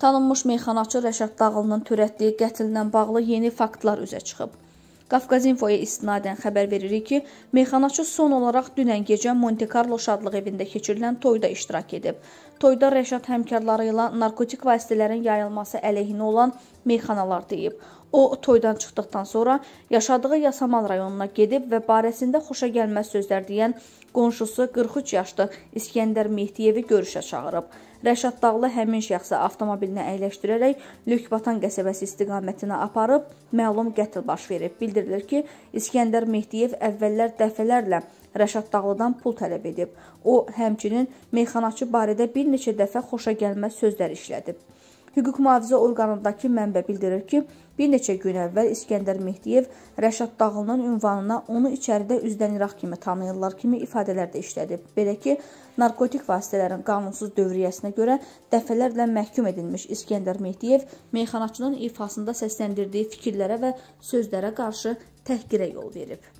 Tanınmış meyxanaçı Rəşad Dağılının törətdiyi qətllə bağlı yeni faktlar üzə çıxıb. Qafqazinfoya istinadən xəbər veririk ki, meyxanaçı son olaraq dünən gecə Monte Carlo şadlıq evində keçirilən toyda iştirak edib. Toyda Rəşad həmkarları ilə narkotik vasitələrin yayılması əleyhinə olan meyxanalar deyib. O, toydan çıxdıqdan sonra yaşadığı Yasamal rayonuna gedib və barəsində xoşa gəlməz sözlər deyən qonşusu 43 yaşlı İskəndər Mehdiyevi görüşə çağırıb. Rəşad Dağlı həmin şəxsi avtomobilinə əyləşdirərək Lökbatan qəsəbəsi istiqamətinə aparıb, məlum qətl baş verib. Bildirilir ki, İskəndər Mehdiyev əvvəllər dəfələrlə Rəşad Dağlıdan pul tələb edib. O, həmçinin meyxanaçı barədə bir neçə dəfə xoşa gəlməz sözlər işlədib. Hüquq mühafizə orqanındakı mənbə bildirir ki, bir neçə gün əvvəl İskəndər Mehdiyev Rəşad Dağlının ünvanına onu içəridə üzdən iraq kimi tanıyırlar kimi ifadələr də işlədib. Belə ki, narkotik vasitələrin qanunsuz dövriyyəsinə görə dəfələrlə məhkum edilmiş İskəndər Mehdiyev meyxanaçının ifasında səsləndirdiyi fikirlərə və sözlərə qarşı təhqirə yol verib.